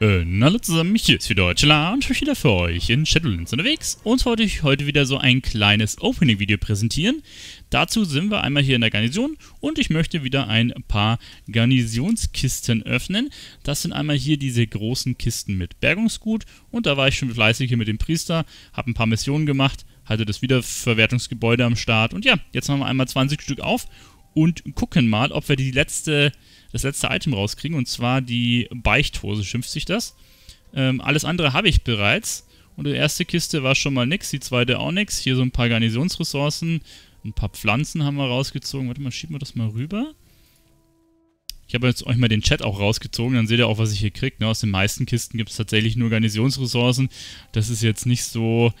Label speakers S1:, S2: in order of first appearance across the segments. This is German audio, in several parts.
S1: Und äh, hallo zusammen, hier ist wieder Deutschland und ich bin wieder für euch in Shadowlands unterwegs und wollte ich heute wieder so ein kleines Opening-Video präsentieren. Dazu sind wir einmal hier in der Garnison und ich möchte wieder ein paar Garnisonskisten öffnen. Das sind einmal hier diese großen Kisten mit Bergungsgut und da war ich schon fleißig hier mit dem Priester, habe ein paar Missionen gemacht, hatte das Wiederverwertungsgebäude am Start und ja, jetzt haben wir einmal 20 Stück auf und gucken mal, ob wir die letzte, das letzte Item rauskriegen. Und zwar die Beichthose, schimpft sich das. Ähm, alles andere habe ich bereits. Und die erste Kiste war schon mal nix, die zweite auch nix. Hier so ein paar Garnisonsressourcen, ein paar Pflanzen haben wir rausgezogen. Warte mal, schieben wir das mal rüber. Ich habe jetzt euch mal den Chat auch rausgezogen, dann seht ihr auch, was ich hier kriege. Ne? Aus den meisten Kisten gibt es tatsächlich nur Garnisonsressourcen. Das ist jetzt nicht so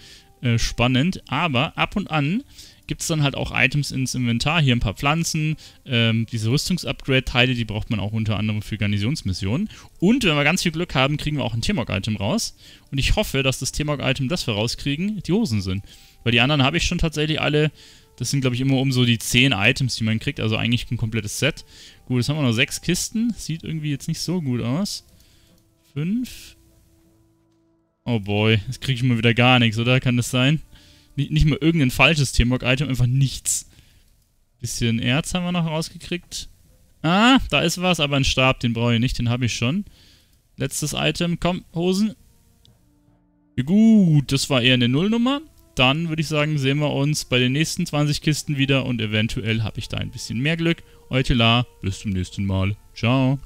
S1: äh, spannend. Aber ab und an gibt es dann halt auch Items ins Inventar. Hier ein paar Pflanzen, ähm, diese rüstungsupgrade teile die braucht man auch unter anderem für Garnisonsmissionen. Und wenn wir ganz viel Glück haben, kriegen wir auch ein T-Mog-Item raus. Und ich hoffe, dass das T-Mog-Item, das wir rauskriegen, die Hosen sind. Weil die anderen habe ich schon tatsächlich alle. Das sind, glaube ich, immer um so die 10 Items, die man kriegt. Also eigentlich ein komplettes Set. Gut, jetzt haben wir noch 6 Kisten. Sieht irgendwie jetzt nicht so gut aus. 5. Oh boy, jetzt kriege ich mal wieder gar nichts, oder? Kann das sein? nicht mal irgendein falsches Teamwork-Item, einfach nichts. Bisschen Erz haben wir noch rausgekriegt. Ah, da ist was, aber ein Stab, den brauche ich nicht, den habe ich schon. Letztes Item, komm, Hosen. Gut, das war eher eine Nullnummer. Dann würde ich sagen, sehen wir uns bei den nächsten 20 Kisten wieder und eventuell habe ich da ein bisschen mehr Glück. Eutelar, bis zum nächsten Mal. Ciao.